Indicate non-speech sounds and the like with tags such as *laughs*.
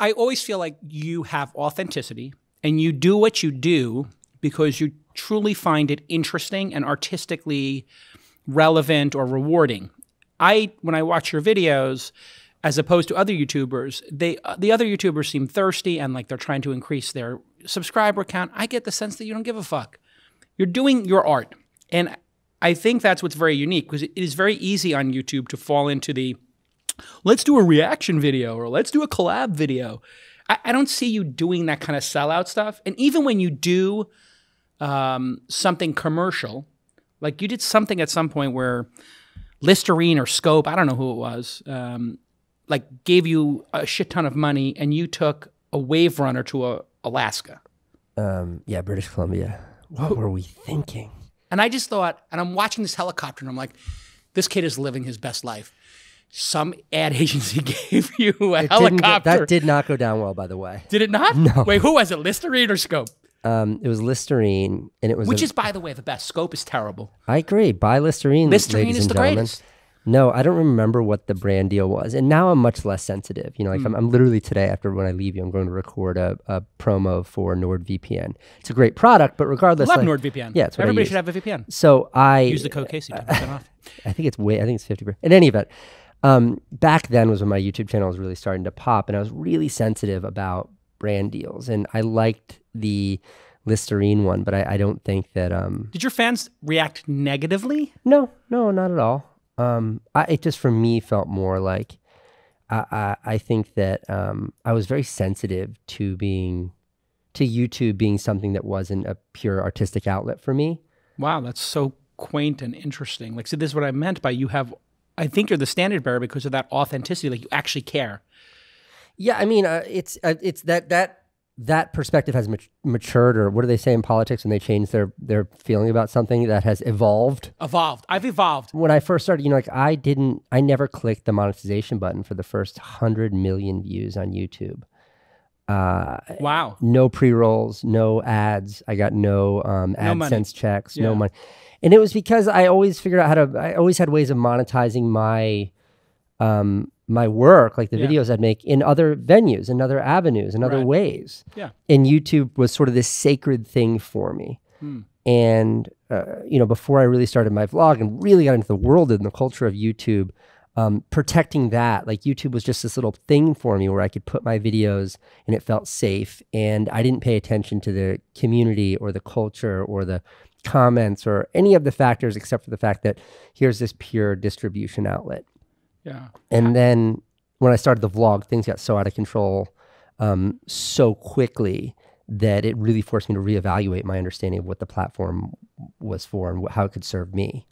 I always feel like you have authenticity and you do what you do because you truly find it interesting and artistically relevant or rewarding. I when I watch your videos as opposed to other YouTubers, they uh, the other YouTubers seem thirsty and like they're trying to increase their subscriber count. I get the sense that you don't give a fuck. You're doing your art. And I think that's what's very unique because it is very easy on YouTube to fall into the let's do a reaction video or let's do a collab video. I, I don't see you doing that kind of sellout stuff. And even when you do um, something commercial, like you did something at some point where Listerine or Scope, I don't know who it was, um, like gave you a shit ton of money and you took a wave runner to a, uh, Alaska. Um, yeah, British Columbia. What were we thinking? And I just thought, and I'm watching this helicopter and I'm like, this kid is living his best life some ad agency *laughs* gave you a it helicopter. that did not go down well, by the way. Did it not? No. Wait, who was it? Listerine or Scope? Um, it was Listerine, and it was which a, is, by the way, the best. Scope is terrible. I agree. Buy Listerine. Listerine is the gentlemen. greatest. No, I don't remember what the brand deal was, and now I'm much less sensitive. You know, like mm. I'm, I'm, literally today after when I leave you, I'm going to record a, a promo for NordVPN. It's a great product, but regardless, love like, NordVPN. Yeah, everybody should have a VPN. So I use the code Casey. I, off. *laughs* I think it's way. I think it's fifty. In any event, um, back then was when my YouTube channel was really starting to pop, and I was really sensitive about brand deals. And I liked the Listerine one, but I, I don't think that. Um, Did your fans react negatively? No, no, not at all. Um, I, it just for me felt more like I, I, I think that um, I was very sensitive to being to YouTube being something that wasn't a pure artistic outlet for me. Wow, that's so quaint and interesting. Like, so this is what I meant by you have I think you're the standard bearer because of that authenticity. Like you actually care. Yeah, I mean, uh, it's uh, it's that that that perspective has matured, or what do they say in politics when they change their their feeling about something that has evolved? Evolved. I've evolved. When I first started, you know, like I didn't, I never clicked the monetization button for the first hundred million views on YouTube. Uh, wow. No pre rolls, no ads. I got no um, AdSense no checks, yeah. no money. And it was because I always figured out how to, I always had ways of monetizing my, um, my work, like the yeah. videos I'd make in other venues, in other avenues, in other right. ways. Yeah. And YouTube was sort of this sacred thing for me. Hmm. And, uh, you know, before I really started my vlog and really got into the world and the culture of YouTube, um, protecting that. Like YouTube was just this little thing for me where I could put my videos and it felt safe. And I didn't pay attention to the community or the culture or the comments or any of the factors except for the fact that here's this pure distribution outlet. Yeah. And then when I started the vlog, things got so out of control um, so quickly that it really forced me to reevaluate my understanding of what the platform was for and how it could serve me.